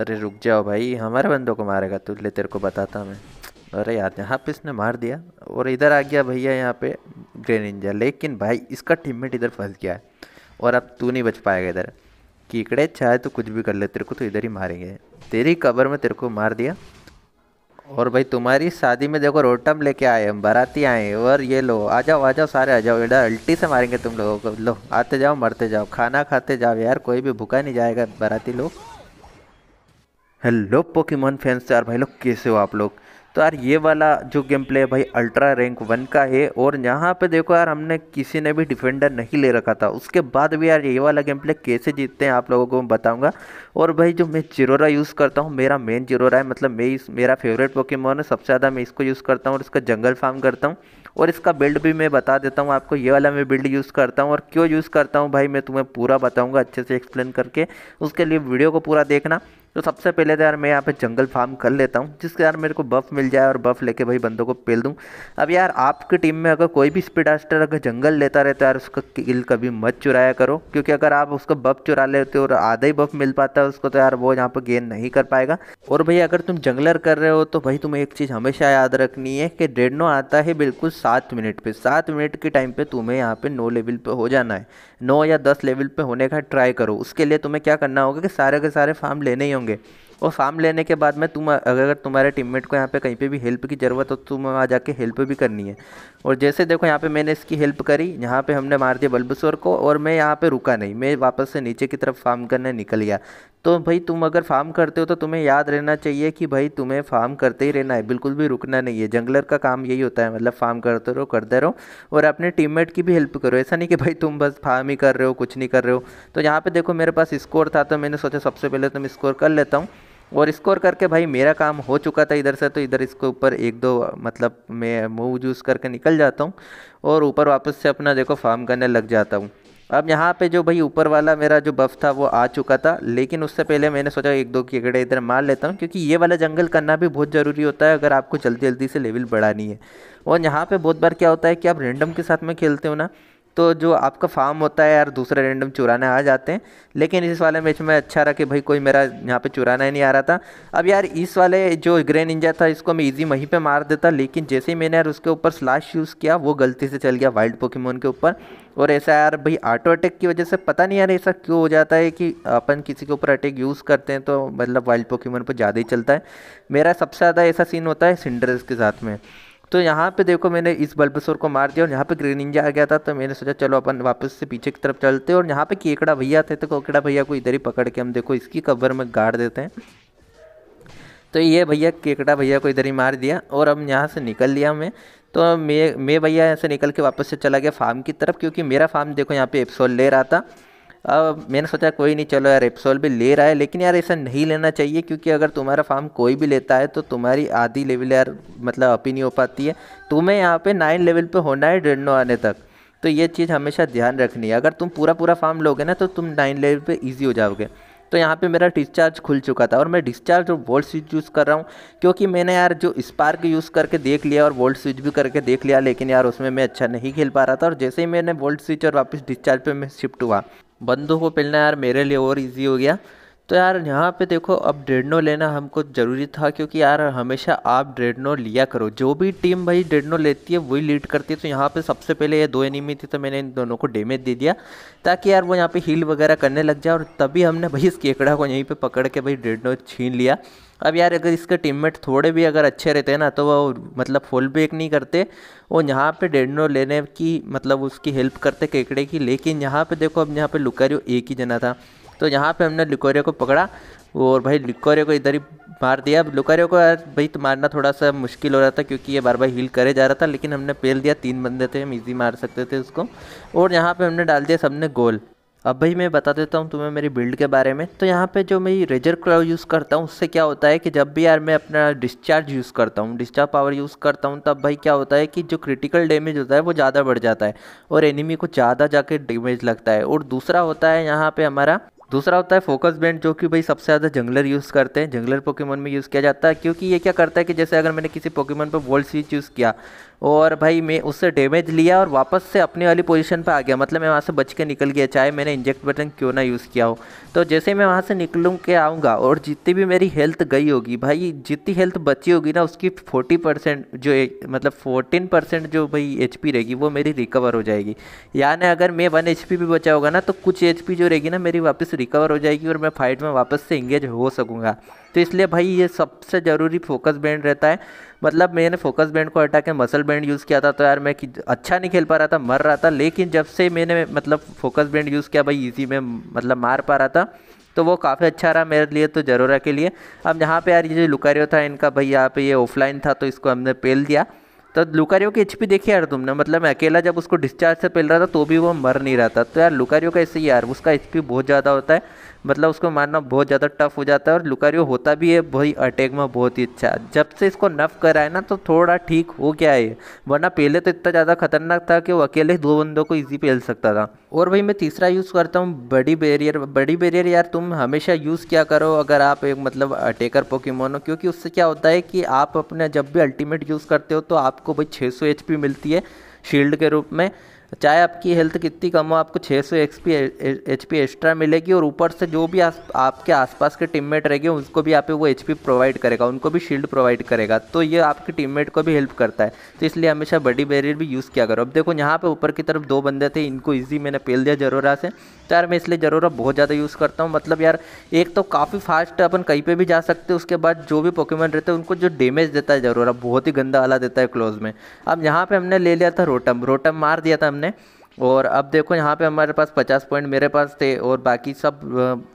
अरे रुक जाओ भाई हमारे बंदों को मारेगा तू ले तेरे को बताता मैं अरे यार यहाँ पे इसने मार दिया और इधर आ गया भैया यहाँ पे ग्रेन इंजा लेकिन भाई इसका टीममेट इधर फंस गया है और अब तू नहीं बच पाएगा इधर कीकड़े चाहे तो कुछ भी कर ले तेरे को तो इधर ही मारेंगे तेरी कबर में तेरे को मार दिया और भाई तुम्हारी शादी में देखो रोटम लेके आए हम बाराती आए और ये लो आ जाओ आ जाओ सारे आ जाओ इधर अल्टी से मारेंगे तुम लोगों को लो आते जाओ मरते जाओ खाना खाते जाओ यार कोई भी भूखा नहीं जाएगा बाराती लोग हेलो पोकेमोन फैंस यार भाई लोग कैसे हो आप लोग तो यार ये वाला जो गेम प्ले है भाई अल्ट्रा रैंक वन का है और यहाँ पे देखो यार हमने किसी ने भी डिफेंडर नहीं ले रखा था उसके बाद भी यार ये वाला गेम प्ले कैसे जीतते हैं आप लोगों को मैं बताऊँगा और भाई जो मैं जिरोरा यूज़ करता हूँ मेरा मेन जिरोरा है मतलब मैं इस मेरा फेवरेट पोकेमोन है सबसे ज़्यादा मैं इसको यूज़ करता हूँ और इसका जंगल फार्म करता हूँ और इसका बिल्ड भी मैं बता देता हूँ आपको ये वाला मैं बिल्ड यूज़ करता हूँ और क्यों यूज़ करता हूँ भाई मैं तुम्हें पूरा बताऊँगा अच्छे से एक्सप्लेन करके उसके लिए वीडियो को पूरा देखना तो सबसे पहले तो यार मैं यहाँ पे जंगल फार्म कर लेता हूँ जिसके यार मेरे को बफ़ मिल जाए और बफ़ लेके भाई बंदों को पेल दूँ अब यार आपकी टीम में अगर कोई भी स्पीडास्टर अगर जंगल लेता रहे तो यार उसका किल कभी मत चुराया करो क्योंकि अगर आप उसका बफ़ चुरा लेते हो और आधा ही बफ़ मिल पाता है उसको तो यार वो यहाँ पर गेन नहीं कर पाएगा और भाई अगर तुम जंगलर कर रहे हो तो भाई तुम्हें एक चीज़ हमेशा याद रखनी है कि डेढ़ आता है बिल्कुल सात मिनट पर सात मिनट के टाइम पर तुम्हें यहाँ पर नौ लेवल पर हो जाना है नौ या दस लेवल पर होने का ट्राई करो उसके लिए तुम्हें क्या करना होगा कि सारे के सारे फार्म लेने ही होंगे और फार्म लेने के बाद में तुम अगर तुम्हारे टीममेट को यहाँ पे कहीं पे भी हेल्प की ज़रूरत हो तो तुम वहाँ जाके हेल्प भी करनी है और जैसे देखो यहाँ पे मैंने इसकी हेल्प करी यहाँ पे हमने मार दिया बल्बसोर को और मैं यहाँ पे रुका नहीं मैं वापस से नीचे की तरफ फार्म करने निकल गया तो भाई तुम अगर फार्म करते हो तो तुम्हें याद रहना चाहिए कि भाई तुम्हें फार्म करते ही रहना है बिल्कुल भी रुकना नहीं है जंगलर का काम यही होता है मतलब फार्म करते रहो करते रहो और अपने टीममेट की भी हेल्प करो ऐसा नहीं कि भाई तुम बस फार्म ही कर रहे हो कुछ नहीं कर रहे हो तो यहाँ पे देखो मेरे पास स्कोर था तो मैंने सोचा सबसे पहले तुम तो स्कोर कर लेता हूँ और स्कोर करके भाई मेरा काम हो चुका था इधर से तो इधर इसके ऊपर एक दो मतलब मैं मूव जूस करके निकल जाता हूँ और ऊपर वापस से अपना देखो फार्म करने लग जाता हूँ अब यहाँ पे जो भाई ऊपर वाला मेरा जो बफ था वो आ चुका था लेकिन उससे पहले मैंने सोचा एक दो कीकड़े इधर मार लेता हूँ क्योंकि ये वाला जंगल करना भी बहुत ज़रूरी होता है अगर आपको जल्दी जल्दी से लेवल बढ़ानी है और यहाँ पे बहुत बार क्या होता है कि आप रेंडम के साथ में खेलते हो ना तो जो आपका फार्म होता है यार दूसरे रेंडम चुराने आ जाते हैं लेकिन इस वाले मैच में अच्छा रहा कि भाई कोई मेरा यहाँ पे चुराना ही नहीं आ रहा था अब यार इस वाले जो ग्रे निंजा था इसको मैं इजी वहीं पे मार देता लेकिन जैसे ही मैंने यार उसके ऊपर स्लाश यूज़ किया वो गलती से चल गया वाइल्ड पोकीमोन के ऊपर और ऐसा यार भाई ऑटो अटैक की वजह से पता नहीं यार ऐसा क्यों हो जाता है कि अपन किसी के ऊपर अटैक यूज़ करते हैं तो मतलब वाइल्ड पोकीमोन पर ज़्यादा ही चलता है मेरा सबसे ज़्यादा ऐसा सीन होता है सिंड्रेस के साथ में तो यहाँ पे देखो मैंने इस बल्बसोर को मार दिया और यहाँ पे इंजा आ गया था तो मैंने सोचा चलो अपन वापस से पीछे की तरफ चलते और यहाँ पे केकड़ा भैया थे तो कोकड़ा भैया को इधर ही पकड़ के हम देखो इसकी कवर में गाड़ देते हैं तो ये भैया केकड़ा भैया को इधर ही मार दिया और हम यहाँ से निकल लिया हमें तो मैं मैं भैया यहाँ से निकल के वापस से चला गया फार्म की तरफ क्योंकि मेरा फार्म देखो यहाँ पे एप्सोल ले रहा था अब मैंने सोचा कोई नहीं चलो यार एप्सोल भी ले रहा है लेकिन यार ऐसा नहीं लेना चाहिए क्योंकि अगर तुम्हारा फार्म कोई भी लेता है तो तुम्हारी आधी लेवल यार मतलब अप ही नहीं हो पाती है तुम्हें यहाँ पे नाइन लेवल पे होना है डेढ़ आने तक तो ये चीज़ हमेशा ध्यान रखनी है अगर तुम पूरा पूरा फार्म लोगे ना तो तुम नाइन लेवल पर ईजी हो जाओगे तो यहाँ पे मेरा डिस्चार्ज खुल चुका था और मैं डिस्चार्ज और वोल्ट स्विच यूज़ कर रहा हूँ क्योंकि मैंने यार जो स्पार्क यूज़ करके देख लिया और वोल्ट स्विच भी करके देख लिया लेकिन यार उसमें मैं अच्छा नहीं खेल पा रहा था और जैसे ही मैंने वोल्ट स्विच और वापस डिस्चार्ज पर मैं शिफ्ट हुआ बंदों को पहलना यार मेरे लिए और ईजी हो गया तो यार यहाँ पे देखो अब ड्रेडनो लेना हमको ज़रूरी था क्योंकि यार हमेशा आप ड्रेडनो लिया करो जो भी टीम भाई ड्रेडनो लेती है वही लीड करती है तो यहाँ पे सबसे पहले ये दो एनिमी थी तो मैंने इन दोनों को डैमेज दे दिया ताकि यार वो यहाँ पे हील वगैरह करने लग जाए और तभी हमने भाई इस केकड़ा को यहीं पर पकड़ के भाई ड्रेडनो छीन लिया अब यार अगर इसके टीम थोड़े भी अगर अच्छे रहते हैं ना तो वो मतलब फुल ब्रेक नहीं करते वो यहाँ पर डेडनो लेने की मतलब उसकी हेल्प करते केकड़े की लेकिन यहाँ पर देखो अब यहाँ पर लुकारियो एक ही जना था तो यहाँ पे हमने लिकोरिया को पकड़ा और भाई लिकोरिया को इधर ही मार दिया लिकोरिया को यार भाई तो मारना थोड़ा सा मुश्किल हो रहा था क्योंकि ये बार बार हील करे जा रहा था लेकिन हमने पेल दिया तीन बंदे थे हम ईजी मार सकते थे उसको और यहाँ पर हमने डाल दिया सबने गोल अब भाई मैं बता देता हूँ तुम्हें मेरी बिल्ड के बारे में तो यहाँ पे जो मैं रेजर क्लाउ यूज़ करता हूँ उससे क्या होता है कि जब भी यार मैं अपना डिस्चार्ज यूज़ करता हूँ डिस्चार्ज पावर यूज़ करता हूँ तब भाई क्या होता है कि जो क्रिटिकल डैमेज होता है वो ज़्यादा बढ़ जाता है और एनिमी को ज़्यादा जाके डैमेज लगता है और दूसरा होता है यहाँ पर हमारा दूसरा होता है फोकस बैंड जो कि भाई सबसे ज़्यादा जंगलर यूज़ करते हैं जंगलर पोकेमोन में यूज़ किया जाता है क्योंकि ये क्या करता है कि जैसे अगर मैंने किसी पोकेमोन पर वोल्ड स्विच यूज़ किया और भाई मैं उससे डैमेज लिया और वापस से अपने वाली पोजीशन पर आ गया मतलब मैं वहाँ से बच के निकल गया चाहे मैंने इंजेक्ट बटन क्यों ना यूज़ किया हो तो जैसे मैं वहाँ से निकलूँ के आऊँगा और जितनी भी मेरी हेल्थ गई होगी भाई जितनी हेल्थ बची होगी ना उसकी फोर्टी परसेंट जो मतलब फोर्टीन परसेंट जो भाई एच रहेगी वो मेरी रिकवर हो जाएगी यानी अगर मैं वन एच भी बचा होगा ना तो कुछ एच जो रहेगी ना मेरी वापस रिकवर हो जाएगी और मैं फाइट में वापस से इंगेज हो सकूँगा तो इसलिए भाई ये सबसे ज़रूरी फोकस बैंड रहता है मतलब मैंने फोकस बैंड को हटा के मसल बैंड यूज़ किया था तो यार मैं अच्छा नहीं खेल पा रहा था मर रहा था लेकिन जब से मैंने मतलब फोकस बैंड यूज़ किया भाई ईजी में मतलब मार पा रहा था तो वो काफ़ी अच्छा रहा मेरे लिए तो जरूरा के लिए अब यहाँ पे यार ये जो लुकारियो था इनका भाई यहाँ पे ये ऑफलाइन था तो इसको हमने पेल दिया तो लुकारियो की एच देखी यार तुमने मतलब अकेला जब उसको डिस्चार्ज से पहल रहा था तो भी वो मर नहीं रहा था तो यार लुकारियो का ऐसे ही यार उसका एच बहुत ज़्यादा होता है मतलब उसको मारना बहुत ज़्यादा टफ हो जाता है और लुकारियो होता भी है भाई अटैक में बहुत ही अच्छा जब से इसको नफ कराए ना तो थोड़ा ठीक हो गया है वरना पहले तो इतना ज़्यादा खतरनाक था कि वो अकेले दो बंदों को ईजी पेल सकता था और भाई मैं तीसरा यूज़ करता हूँ बड़ी बैरियर बड़ी बैरियर यार तुम हमेशा यूज़ क्या करो अगर आप एक मतलब अटेकर पोकेमोन हो क्योंकि उससे क्या होता है कि आप अपना जब भी अल्टीमेट यूज़ करते हो तो आपको भाई 600 एचपी मिलती है शील्ड के रूप में चाहे आपकी हेल्थ कितनी कम हो आपको 600 सौ एच पी एक्स्ट्रा मिलेगी और ऊपर से जो भी आस, आपके आसपास के टीममेट रहेंगे उसको भी यहाँ पे वो एच प्रोवाइड करेगा उनको भी शील्ड प्रोवाइड करेगा तो ये आपके टीममेट को भी हेल्प करता है तो इसलिए हमेशा बडी बैरियर भी यूज़ किया करो अब देखो यहाँ पे ऊपर की तरफ दो बंदे थे इनको ईजी मैंने पेल दिया जरूरा से तो यार मैं इसलिए ज़रूरत बहुत ज़्यादा यूज़ करता हूँ मतलब यार एक तो काफ़ी फास्ट अपन कहीं पर भी जा सकते उसके बाद जो भी पॉक्यूमेंट रहते हैं उनको जो डेमेज देता है ज़रूरत बहुत ही गंदा आला देता है क्लोज में अब यहाँ पर हमने ले लिया था रोटम रोटम मार दिया था हमने हमने और अब देखो यहाँ पे हमारे पास 50 पॉइंट मेरे पास थे और बाकी सब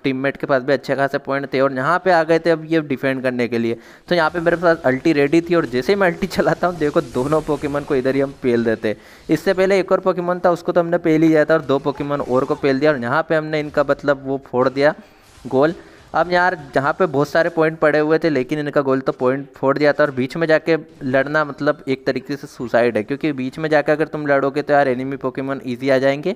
टीममेट के पास भी अच्छे खासे पॉइंट थे और यहाँ पे आ गए थे अब ये डिफेंड करने के लिए तो यहाँ पे मेरे पास अल्टी रेडी थी और जैसे ही मैं अल्टी चलाता हूँ देखो दोनों पोकेमन को इधर ही हम पेल देते इससे पहले एक और पोकेमन था उसको तो हमने पेल ही जाया था और दो पोकेमन और को पेल दिया और यहाँ पर हमने इनका मतलब वो फोड़ दिया गोल अब यार जहाँ पे बहुत सारे पॉइंट पड़े हुए थे लेकिन इनका गोल तो पॉइंट फोड़ दिया था और बीच में जाके लड़ना मतलब एक तरीके से सुसाइड है क्योंकि बीच में जाकर अगर तुम लड़ोगे तो यार एनिमी पोकेमोन ईजी आ जाएंगे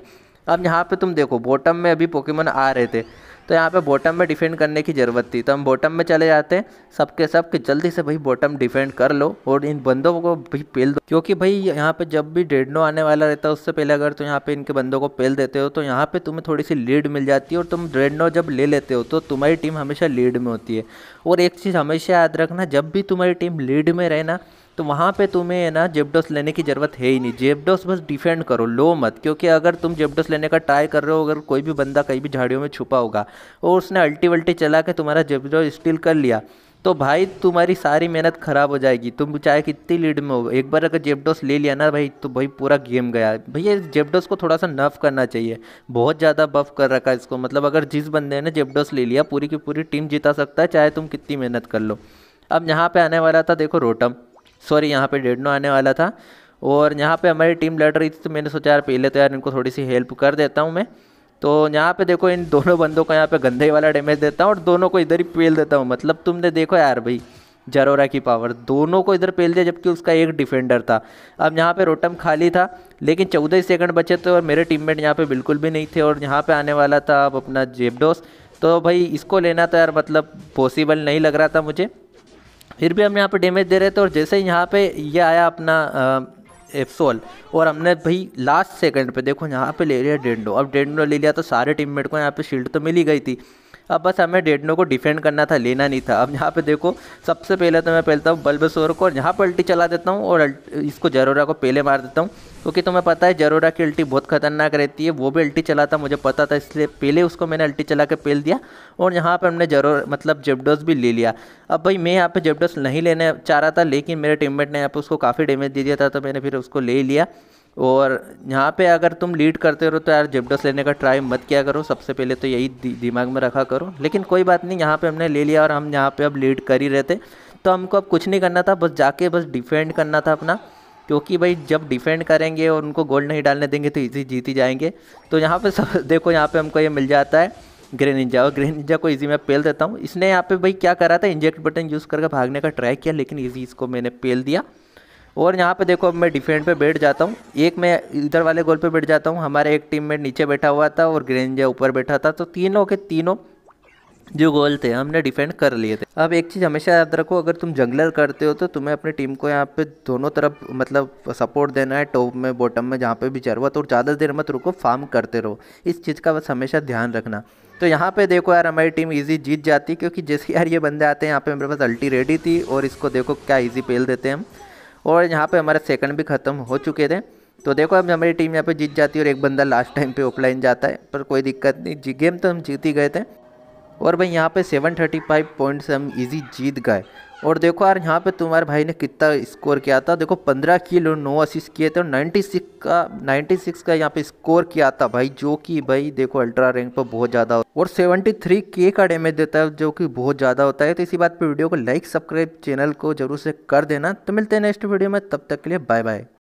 अब यहाँ पे तुम देखो बॉटम में अभी पोकेमोन आ रहे थे तो यहाँ पे बॉटम में डिफेंड करने की ज़रूरत थी तो हम बॉटम में चले जाते हैं सबके सब कि जल्दी से भाई बॉटम डिफेंड कर लो और इन बंदों को भी पेल दो क्योंकि भाई यहाँ पे जब भी डेडनो आने वाला रहता है उससे पहले अगर तो यहाँ पे इनके बंदों को पेल देते हो तो यहाँ पे तुम्हें थोड़ी सी लीड मिल जाती है और तुम डेडनो जब ले लेते हो तो तुम्हारी टीम हमेशा लीड में होती है और एक चीज़ हमेशा याद रखना जब भी तुम्हारी टीम लीड में रहना तो वहाँ पे तुम्हें ना जेबडोस लेने की ज़रूरत है ही नहीं जेबडोस बस डिफेंड करो लो मत क्योंकि अगर तुम जेबडोस लेने का ट्राई कर रहे हो अगर कोई भी बंदा कहीं भी झाड़ियों में छुपा होगा और उसने अल्टी वल्टी चला के तुम्हारा जेबडोस स्टील कर लिया तो भाई तुम्हारी सारी मेहनत ख़राब हो जाएगी तुम चाहे कितनी लीड में हो एक बार अगर जेबडोस ले लिया ना भाई तो भाई पूरा गेम गया भैया जेबडोस को थोड़ा सा नफ करना चाहिए बहुत ज़्यादा बफ कर रखा है इसको मतलब अगर जिस बंदे ने जेबडोस ले लिया पूरी की पूरी टीम जिता सकता है चाहे तुम कितनी मेहनत कर लो अब यहाँ पे आने वाला था देखो रोटम सॉरी यहाँ पे नो आने वाला था और यहाँ पे हमारी टीम लड़ रही थी तो मैंने सोचा यार पहले तो यार इनको थोड़ी सी हेल्प कर देता हूँ मैं तो यहाँ पे देखो इन दोनों बंदों को यहाँ पे गंदे वाला डैमेज देता हूँ और दोनों को इधर ही पेल देता हूँ मतलब तुमने देखो यार भाई जरोरा की पावर दोनों को इधर पेल दिया जबकि उसका एक डिफेंडर था अब यहाँ पे रोटम खाली था लेकिन चौदह ही सेकंड बचे थे और मेरे टीममेट यहाँ पे बिल्कुल भी नहीं थे और यहाँ पे आने वाला था अब अपना जेबडोस तो भाई इसको लेना तो यार मतलब पॉसिबल नहीं लग रहा था मुझे फिर भी हम यहाँ पे डैमेज दे रहे थे और जैसे ही यहाँ पे ये आया अपना एप्सोल और हमने भाई लास्ट सेकंड पे देखो यहाँ पे ले लिया डेंडो अब डेंडो ले लिया तो सारे टीममेट को यहाँ पे शील्ड तो मिल ही गई थी अब बस हमें डेडनो को डिफेंड करना था लेना नहीं था अब यहाँ पे देखो सबसे पहले तो मैं पहलता हूँ बल्बसोर को और यहाँ पर अल्टी चला देता हूँ और इसको जरोरा को पहले मार देता हूँ क्योंकि तुम्हें पता है जरोरा की अल्टी बहुत खतरनाक रहती है वो भी अल्टी चलाता मुझे पता था इसलिए पहले उसको मैंने अल्टी चला के पेल दिया और यहाँ पर हमने जरूर मतलब जेबडोस भी ले लिया अब भाई मैं यहाँ पे जेबडोस नहीं लेने चाह रहा था लेकिन मेरे टीममेट ने यहाँ पर उसको काफ़ी डैमेज दे दिया था तो मैंने फिर उसको ले लिया और यहाँ पे अगर तुम लीड करते रहो तो यार जिप्डोस लेने का ट्राई मत किया करो सबसे पहले तो यही दि दिमाग में रखा करो लेकिन कोई बात नहीं यहाँ पे हमने ले लिया और हम यहाँ पे अब लीड कर ही रहे थे तो हमको अब कुछ नहीं करना था बस जाके बस डिफेंड करना था अपना क्योंकि भाई जब डिफेंड करेंगे और उनको गोल्ड नहीं डालने देंगे तो ईजी जीत ही जाएंगे तो यहाँ पर सब देखो यहाँ पर हमको ये मिल जाता है ग्रेनिंजा और ग्रेनिंजा को इजी मैं पेल देता हूँ इसने यहाँ पे भाई क्या करा था इंजेक्ट बटन यूज़ करके भागने का ट्राई किया लेकिन ईजी इसको मैंने पेल दिया और यहाँ पे देखो अब मैं डिफेंड पे बैठ जाता हूँ एक मैं इधर वाले गोल पे बैठ जाता हूँ हमारे एक टीम में नीचे बैठा हुआ था और ग्रेंजा ऊपर बैठा था तो तीनों के तीनों जो गोल थे हमने डिफेंड कर लिए थे अब एक चीज़ हमेशा याद रखो अगर तुम जंगलर करते हो तो तुम्हें अपनी टीम को यहाँ पे दोनों तरफ मतलब सपोर्ट देना है टॉप में बॉटम में जहाँ पे भी ज़रूरत और ज़्यादा देर मत रुको फार्म करते रहो इस चीज़ का बस हमेशा ध्यान रखना तो यहाँ पे देखो यार हमारी टीम इजी जीत जाती क्योंकि जैसे यार ये बंदे आते हैं यहाँ पर मेरे पास अल्टी रेडी थी और इसको देखो क्या ईजी पेल देते हैं हम और यहाँ पे हमारे सेकंड भी ख़त्म हो चुके थे तो देखो अब हमारी टीम यहाँ पे जीत जाती है और एक बंदा लास्ट टाइम पे ऑफलाइन जाता है पर कोई दिक्कत नहीं जी गेम तो हम जीत ही गए थे और भाई यहाँ पे 735 पॉइंट से हम इजी जीत गए और देखो यार यहाँ पे तुम्हारे भाई ने कितना स्कोर किया था देखो 15 किल और नौ असिस्ट किए थे और 96 का 96 का यहाँ पे स्कोर किया था भाई जो कि भाई देखो अल्ट्रा रैंक पर बहुत ज़्यादा और 73 के का डैमेज देता है जो कि बहुत ज़्यादा होता है तो इसी बात पे वीडियो को लाइक सब्सक्राइब चैनल को जरूर से कर देना तो मिलते हैं नेक्स्ट वीडियो में तब तक के लिए बाय बाय